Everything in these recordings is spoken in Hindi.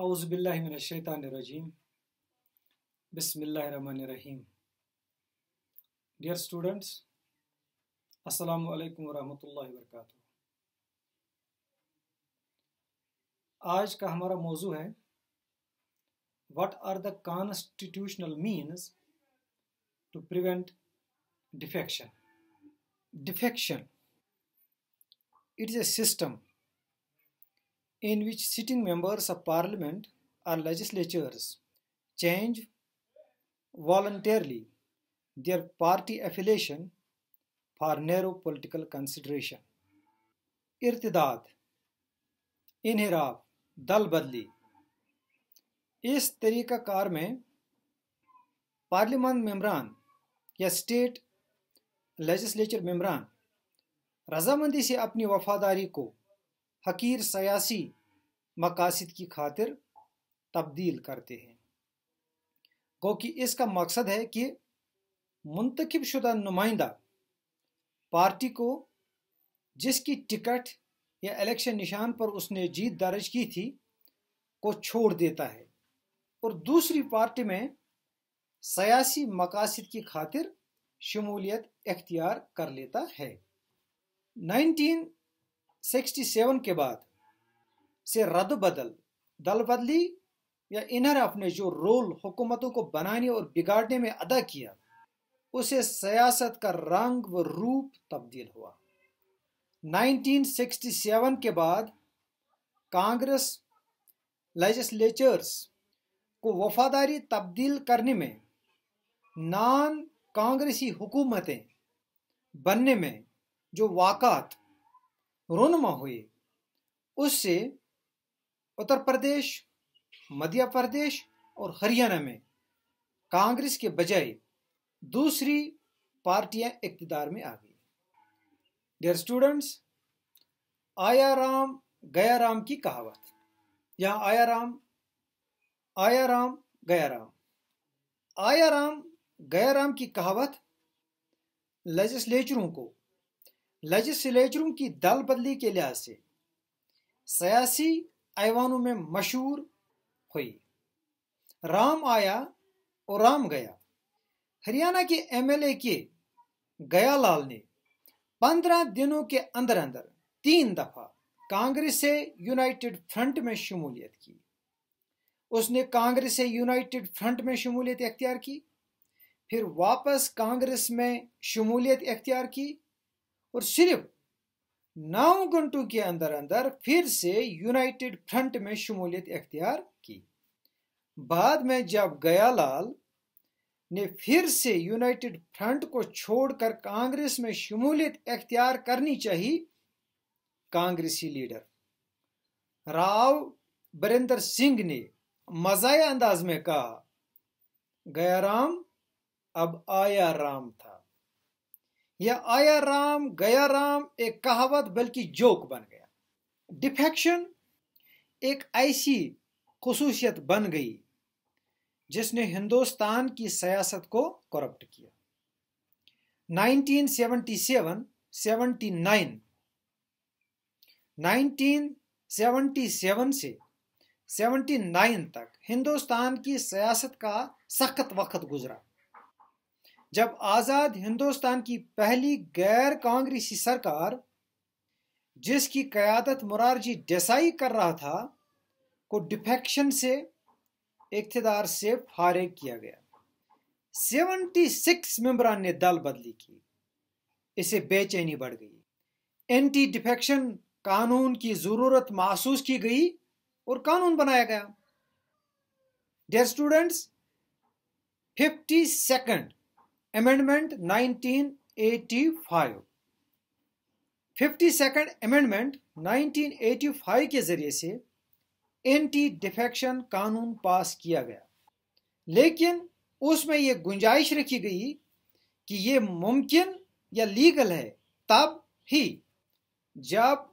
Auzubillahiminashaitanirajim. Bismillahirrahmanirrahim. Dear students, Assalamu alaikum wa rahmatullahi wa barakatuh. आज का हमारा मौजू है what are the constitutional means to prevent defection defection it is a system in which sitting members of parliament or legislatures change voluntarily their party affiliation for narrow political consideration. irtidad inhiraf dal badli is tarika kar mein parliament membran ya state legislature membran razamandi se apni wafadari ko हकीर सयासी मकासद की खातिर तब्दील करते हैं क्योंकि इसका मकसद है कि मुंतखब शुदा नुमाइंदा पार्टी को जिसकी टिकट या इलेक्शन निशान पर उसने जीत दर्ज की थी को छोड़ देता है और दूसरी पार्टी में सियासी मकासद की खातिर शमूलियत इख्तियार कर लेता है नाइनटीन 67 के बाद से रद्द बदल दल बदली या इन्होंने अपने जो रोल हुकूमतों को बनाने और बिगाड़ने में अदा किया उसे सियासत का रंग व रूप तब्दील हुआ 1967 के बाद कांग्रेस लेजिस्लेचर्स को वफादारी तब्दील करने में नान कांग्रेसी हुकूमतें बनने में जो वाक़ात रोनमा हुए उससे उत्तर प्रदेश मध्य प्रदेश और हरियाणा में कांग्रेस के बजाय दूसरी पार्टियां इकतदार में आ गई डियर स्टूडेंट्स आया राम गया राम की कहावत यहां आया राम आया राम गया राम आया राम गया राम की कहावत लेजिस्लेचरों को लजिस्लेचरों की दल बदली के लिहाज से सियासी ऐवानों में मशहूर हुई राम आया और राम गया हरियाणा के एमएलए के गयालाल ने पंद्रह दिनों के अंदर अंदर तीन दफा कांग्रेस से यूनाइटेड फ्रंट में शमूलियत की उसने कांग्रेस से यूनाइटेड फ्रंट में शमूलियत अख्तियार की फिर वापस कांग्रेस में शमूलियत अख्तियार की और सिर्फ नौ घंटों के अंदर अंदर फिर से यूनाइटेड फ्रंट में शमूलियत अख्तियार की बाद में जब गयालाल ने फिर से यूनाइटेड फ्रंट को छोड़कर कांग्रेस में शमूलियत अख्तियार करनी चाहिए कांग्रेसी लीडर राव बरेंद्र सिंह ने मजाया अंदाज में कहा गया राम अब आया राम था यह आया राम गया राम एक कहावत बल्कि जोक बन गया डिफेक्शन एक ऐसी खसूसियत बन गई जिसने हिंदुस्तान की सियासत को करप्ट किया 1977-79 1977 से 79 तक हिंदुस्तान की सियासत का सख्त वक्त गुजरा जब आज़ाद हिंदुस्तान की पहली गैर कांग्रेसी सरकार जिसकी क़्यादत मुरारजी देसाई कर रहा था को डिफेक्शन से इकतदार से फारिग किया गया 76 मेंबरान ने दल बदली की इसे बेचैनी बढ़ गई एंटी डिफेक्शन कानून की ज़रूरत महसूस की गई और कानून बनाया गया डेयर स्टूडेंट्स fifty second amendment 1985 fifty second amendment 1985 के जरिए से एंटी डिफेक्शन कानून पास किया गया लेकिन उसमें यह गुंजाइश रखी गई कि ये मुमकिन या लीगल है तब ही जब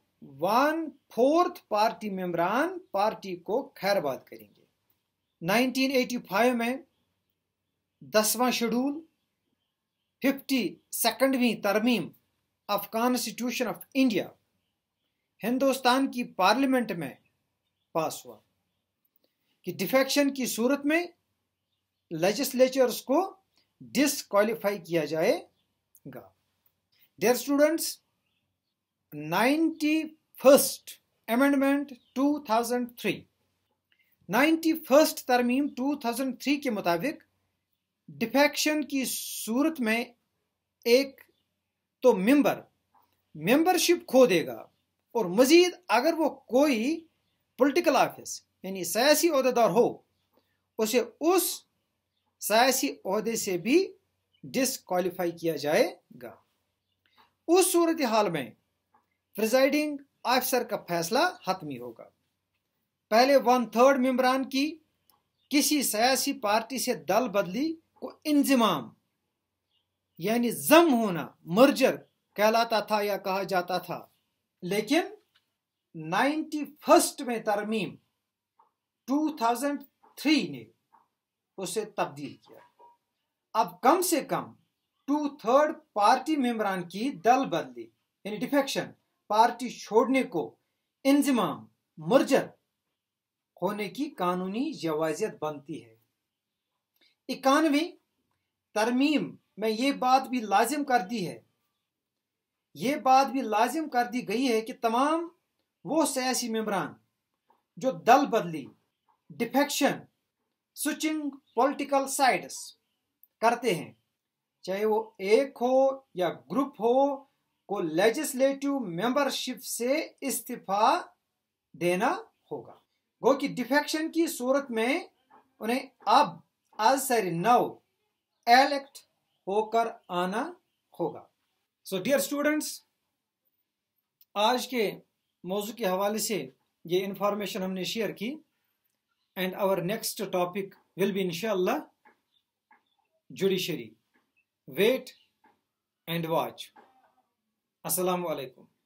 वन फोर्थ पार्टी मेम्बरान पार्टी को खैरबाद करेंगे 1985 में दसवां शेड्यूल फिफ्टी सेकेंडवी तरमीम of constitution of India Hindustan की पार्लियामेंट में पास हुआ कि डिफेक्शन की सूरत में लेजिस्लेचर्स को डिसक्वालीफाई किया जाएगा डेयर स्टूडेंट्स ninety first amendment 2003 ninety first तरमीम थ्री के मुताबिक डिफेक्शन की सूरत में एक तो मेंबर मेंबरशिप खो देगा और मज़ीद अगर वो कोई पॉलिटिकल ऑफिस यानी सियासी अहदेदार हो उसे उस सियासी अहदे से भी डिसक्वालीफाई किया जाएगा उस सूरत हाल में प्रिजाइडिंग ऑफिसर का फैसला हतमी होगा पहले वन थर्ड मेम्बरान की किसी सियासी पार्टी से दल बदली को इंजमाम यानी जम होना मर्जर कहलाता था या कहा जाता था लेकिन नाइन्टी फर्स्ट में तरमीम 2003 ने उसे तब्दील किया अब कम से कम टू थर्ड पार्टी मेंबरान की दल बदली यानी डिफेक्शन पार्टी छोड़ने को इंजमाम मर्जर होने की कानूनी जवाजियत बनती है इक्यानवे तरमीम में ये बात भी लाजिम कर दी है ये बात भी लाजिम कर दी गई है कि तमाम वो सियासी मम्बरान जो दल बदली डिफेक्शन स्विचिंग पॉलिटिकल साइड्स करते हैं चाहे वो एक हो या ग्रुप हो को लेजिस्लेटिव मेंबरशिप से इस्तीफा देना होगा गो कि डिफेक्शन की सूरत में उन्हें अब आंसर नाउ एलेक्ट होकर आना होगा सो डियर स्टूडेंट्स आज के मौजू के हवाले से ये इंफॉर्मेशन हमने शेयर की and our next topic will be इनशाला जुडिशरी वेट एंड वॉच असलकुम